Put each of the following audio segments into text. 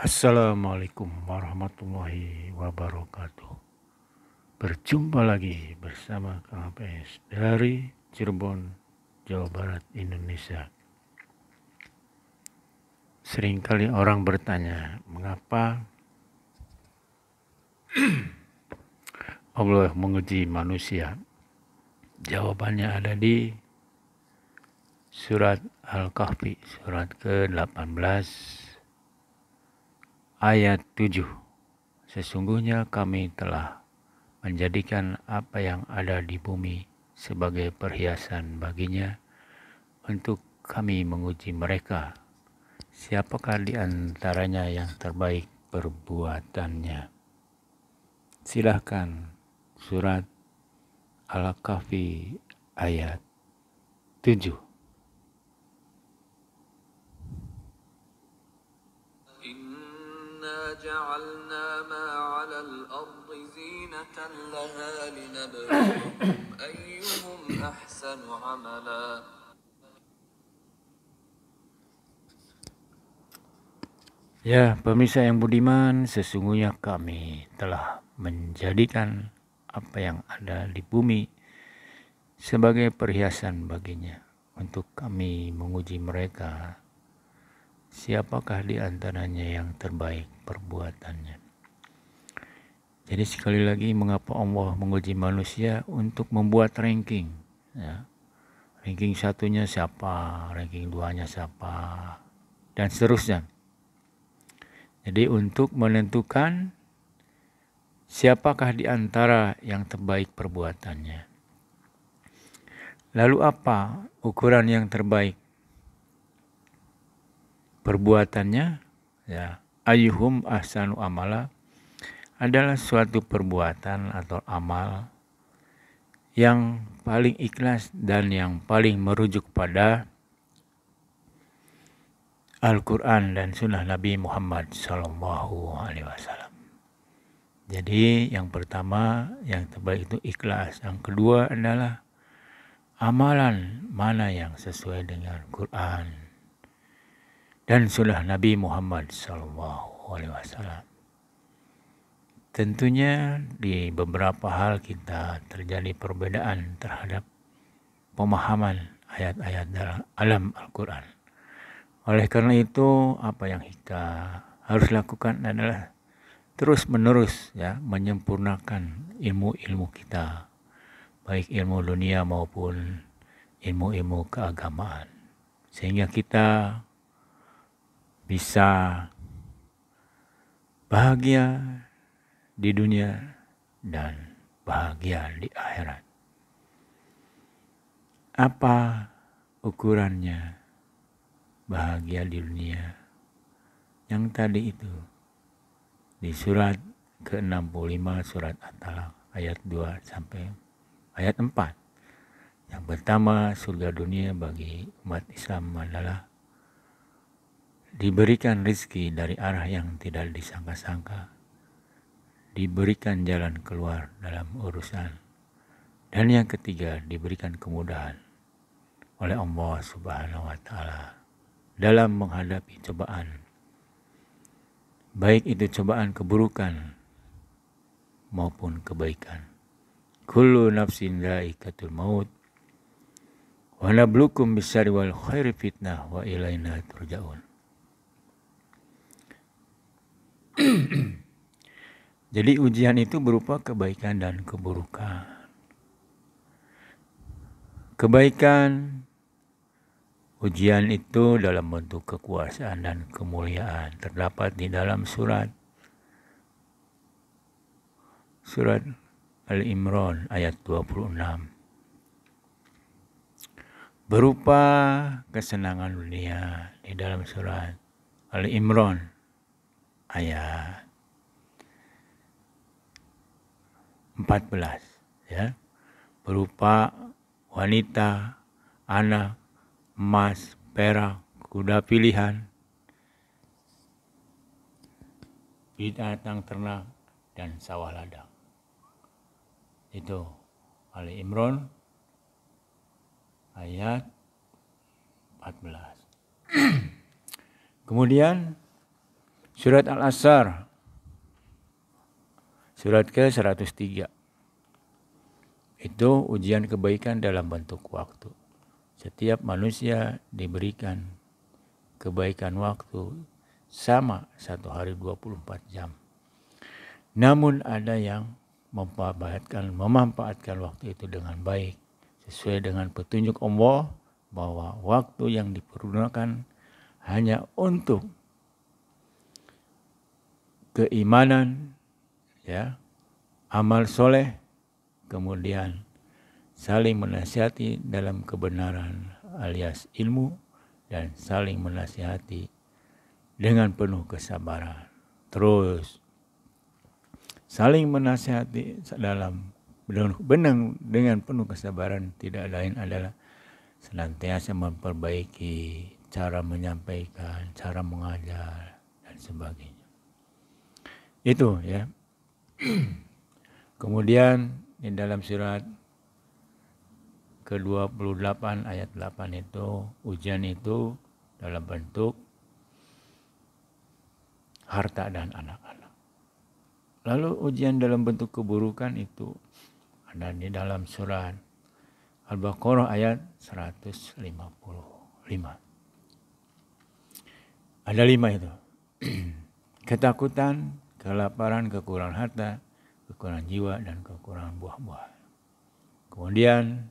Assalamualaikum warahmatullahi wabarakatuh. Berjumpa lagi bersama KPS dari Cirebon, Jawa Barat, Indonesia. Seringkali orang bertanya, mengapa Allah menguji manusia? Jawabannya ada di surat Al-Kahfi, surat ke-18 ayat 7. Sesungguhnya kami telah menjadikan apa yang ada di bumi sebagai perhiasan baginya untuk kami menguji mereka. Siapakah di antaranya yang terbaik perbuatannya? Silahkan surat Al-Kahfi ayat 7. Ya, pemirsa yang budiman, sesungguhnya kami telah menjadikan apa yang ada di bumi sebagai perhiasan baginya untuk kami menguji mereka siapakah di antaranya yang terbaik perbuatannya. Jadi sekali lagi mengapa Allah menguji manusia untuk membuat ranking. Ya. Ranking satunya siapa, ranking duanya siapa, dan seterusnya. Jadi untuk menentukan siapakah di antara yang terbaik perbuatannya. Lalu apa ukuran yang terbaik? perbuatannya ya ayuhum ahsanu amala adalah suatu perbuatan atau amal yang paling ikhlas dan yang paling merujuk pada Al-Quran dan Sunnah Nabi Muhammad Sallallahu Alaihi Wasallam. Jadi yang pertama yang terbaik itu ikhlas. Yang kedua adalah amalan mana yang sesuai dengan Quran dan sunnah Nabi Muhammad SAW, Tentunya di beberapa hal kita terjadi perbedaan terhadap pemahaman ayat-ayat dalam Al-Quran. Oleh karena itu, apa yang kita harus lakukan adalah terus menerus ya menyempurnakan ilmu-ilmu kita, baik ilmu dunia maupun ilmu-ilmu keagamaan, sehingga kita bisa bahagia di dunia dan bahagia di akhirat. Apa ukurannya bahagia di dunia yang tadi itu di surat ke-65 surat at ayat 2 sampai ayat 4. Yang pertama surga dunia bagi umat Islam adalah diberikan rizki dari arah yang tidak disangka-sangka, diberikan jalan keluar dalam urusan, dan yang ketiga diberikan kemudahan oleh Allah Subhanahu wa Ta'ala dalam menghadapi cobaan, baik itu cobaan keburukan maupun kebaikan. Kullu nafsin dha'ikatul maut wa nablukum bisari wal khairi fitnah wa ilaina turja'un. Jadi ujian itu berupa kebaikan dan keburukan. Kebaikan ujian itu dalam bentuk kekuasaan dan kemuliaan terdapat di dalam surat surat Al-Imran ayat 26 berupa kesenangan dunia di dalam surat Al Imran ayat 14 ya berupa wanita, anak, emas, perak, kuda pilihan, binatang ternak dan sawah ladang. Itu Ali Imron ayat 14. Kemudian Surat Al-Asr Surat ke-103 Itu ujian kebaikan dalam bentuk waktu Setiap manusia diberikan kebaikan waktu sama satu hari 24 jam Namun ada yang memanfaatkan, memanfaatkan waktu itu dengan baik Sesuai dengan petunjuk Allah bahwa waktu yang dipergunakan hanya untuk keimanan, ya, amal soleh, kemudian saling menasihati dalam kebenaran alias ilmu dan saling menasihati dengan penuh kesabaran. Terus saling menasihati dalam benang dengan penuh kesabaran tidak lain adalah senantiasa memperbaiki cara menyampaikan, cara mengajar dan sebagainya. Itu ya. Kemudian di dalam surat ke-28 ayat 8 itu ujian itu dalam bentuk harta dan anak-anak. Lalu ujian dalam bentuk keburukan itu ada di dalam surat Al-Baqarah ayat 155. Ada lima itu. Ketakutan, kelaparan, kekurangan harta, kekurangan jiwa, dan kekurangan buah buahan Kemudian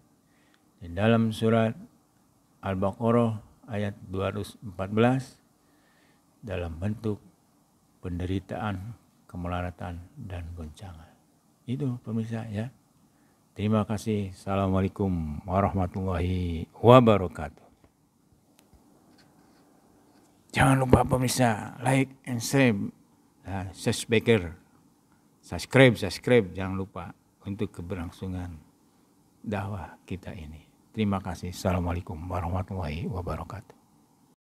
di dalam surat Al-Baqarah ayat 214 dalam bentuk penderitaan, kemelaratan, dan goncangan. Itu pemirsa ya. Terima kasih. Assalamualaikum warahmatullahi wabarakatuh. Jangan lupa pemirsa like and share ya, subscriber, subscribe, subscribe, jangan lupa untuk keberlangsungan dakwah kita ini. Terima kasih. Assalamualaikum warahmatullahi wabarakatuh.